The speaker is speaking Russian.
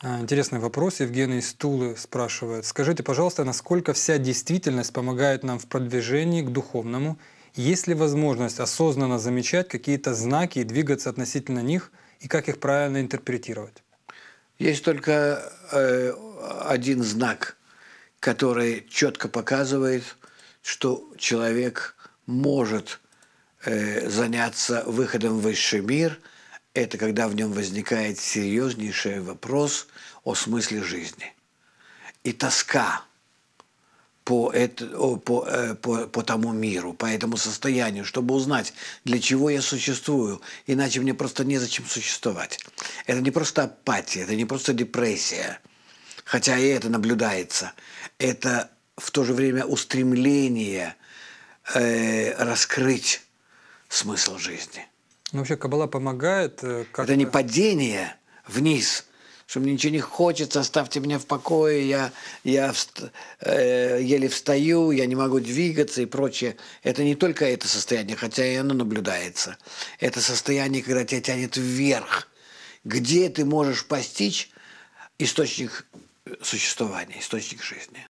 А, интересный вопрос. Евгений Стулы спрашивает. Скажите, пожалуйста, насколько вся действительность помогает нам в продвижении к духовному? Есть ли возможность осознанно замечать какие-то знаки и двигаться относительно них, и как их правильно интерпретировать? Есть только э, один знак, который четко показывает, что человек может э, заняться выходом в высший мир – это когда в нем возникает серьезнейший вопрос о смысле жизни. И тоска по, это, по, э, по, по тому миру, по этому состоянию, чтобы узнать, для чего я существую, иначе мне просто незачем существовать. Это не просто апатия, это не просто депрессия, хотя и это наблюдается. Это в то же время устремление э, раскрыть смысл жизни – ну, вообще кабала помогает. Как э, это не падение вниз, что мне ничего не хочется, оставьте меня в покое, я, я вст... э, еле встаю, я не могу двигаться и прочее. Это не только это состояние, хотя и оно наблюдается. Это состояние, когда тебя тянет вверх, где ты можешь постичь источник э, существования, источник жизни.